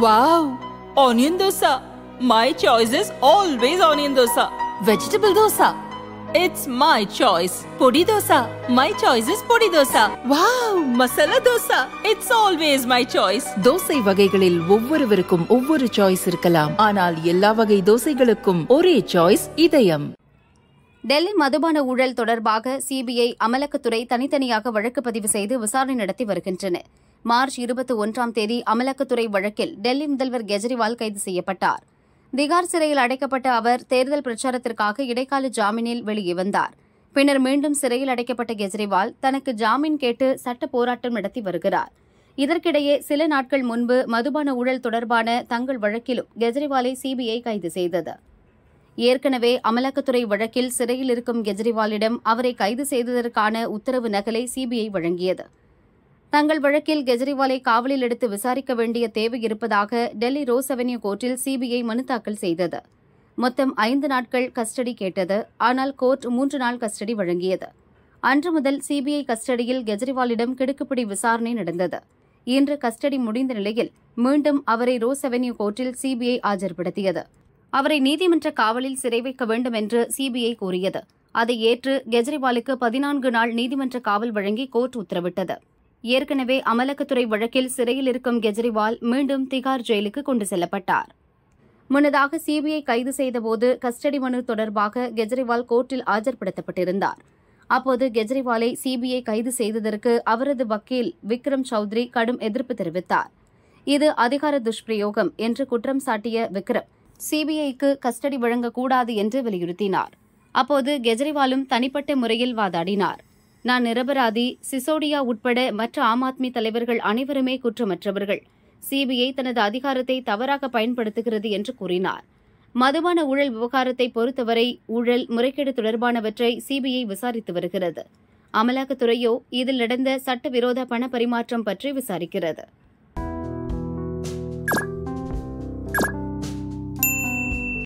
Wow! Onion dosa. My choice is always onion dosa. Vegetable dosa. It's my choice. Podi dosa. My choice is podi dosa. Wow! Masala dosa. It's always my choice. Dosa வகைகளில் ஒவ்வொருவருக்கும் ஒவ்வொரு choice இருக்கலாம் ஆனால் எல்லா வகை தோசைகளுக்கும் ஒரே choice இதயம் டெல்லி மதுபான ஊழல் தொடர்பாக சிபிஐ அமலாக்கத்துறை தனித்தனியாக வழக்கு பதிவு செய்து விசாரணை நடத்தி வருகின்றன மார்ச் இருபத்தி ஒன்றாம் தேதி அமலாக்கத்துறை வழக்கில் டெல்லி முதல்வர் கெஜ்ரிவால் கைது செய்யப்பட்டார் திகார் சிறையில் அடைக்கப்பட்ட அவர் தேர்தல் பிரச்சாரத்திற்காக இடைக்கால ஜாமீனில் வெளியே வந்தார் பின்னர் மீண்டும் சிறையில் அடைக்கப்பட்ட கெஜ்ரிவால் தனக்கு ஜாமீன் கேட்டு சட்ட போராட்டம் நடத்தி வருகிறார் இதற்கிடையே சில நாட்கள் முன்பு மதுபான ஊழல் தொடர்பான தங்கள் வழக்கிலும் கெஜ்ரிவாலை சிபிஐ கைது செய்தது ஏற்கனவே அமலாக்கத்துறை வழக்கில் சிறையில் இருக்கும் கெஜ்ரிவாலிடம் அவரை கைது செய்ததற்கான உத்தரவு நகலை சிபிஐ வழங்கியது தங்கள் வழக்கில் கெஜ்ரிவாலை காவலில் எடுத்து விசாரிக்க வேண்டிய தேவை இருப்பதாக டெல்லி ரோஸ் அவென்யூ கோர்ட்டில் சிபிஐ மனு தாக்கல் செய்தது மொத்தம் ஐந்து நாட்கள் கஸ்டடி கேட்டது ஆனால் கோர்ட் மூன்று நாள் கஸ்டடி வழங்கியது அன்று முதல் சிபிஐ கஸ்டடியில் கெஜ்ரிவாலிடம் கிடுக்குப்பிடி விசாரணை நடந்தது இன்று கஸ்டடி முடிந்த நிலையில் மீண்டும் அவரை ரோஸ் அவென்யூ கோர்ட்டில் சிபிஐ ஆஜர்படுத்தியது அவரை நீதிமன்ற காவலில் சிறை வைக்க வேண்டும் என்று சிபிஐ கூறியது அதை ஏற்று கெஜ்ரிவாலுக்கு பதினான்கு நாள் நீதிமன்ற காவல் வழங்கி கோர்ட் உத்தரவிட்டது ஏற்கனவே அமலக்கத்துறை வழக்கில் சிறையில் இருக்கும் கெஜ்ரிவால் மீண்டும் திகார் ஜெயிலுக்கு கொண்டு செல்லப்பட்டார் முன்னதாக சிபிஐ கைது செய்தபோது கஸ்டடி மனு தொடர்பாக கெஜ்ரிவால் கோர்ட்டில் ஆஜர்படுத்தப்பட்டிருந்தார் அப்போது கெஜ்ரிவாலை சிபிஐ கைது செய்ததற்கு அவரது வக்கீல் விக்ரம் சௌத்ரி கடும் எதிர்ப்பு தெரிவித்தார் இது அதிகார துஷ்பிரயோகம் என்று குற்றம் சாட்டிய விக்ரம் சிபிஐக்கு கஸ்டடி வழங்கக்கூடாது என்று வலியுறுத்தினார் அப்போது கெஜ்ரிவாலும் தனிப்பட்ட முறையில் வாதாடினார் நான் நிரபராதி சிசோடியா உட்பட மற்ற ஆம் ஆத்மி தலைவர்கள் அனைவருமே குற்றமற்றவர்கள் சிபிஐ தனது அதிகாரத்தை தவறாக பயன்படுத்துகிறது என்று கூறினார் மதுபான ஊழல் விவகாரத்தை பொறுத்தவரை ஊழல் முறைகேடு தொடர்பானவற்றை சிபிஐ விசாரித்து வருகிறது அமலாக்கத்துறையோ இதில் நடந்த சட்டவிரோத பண பரிமாற்றம் பற்றி விசாரிக்கிறது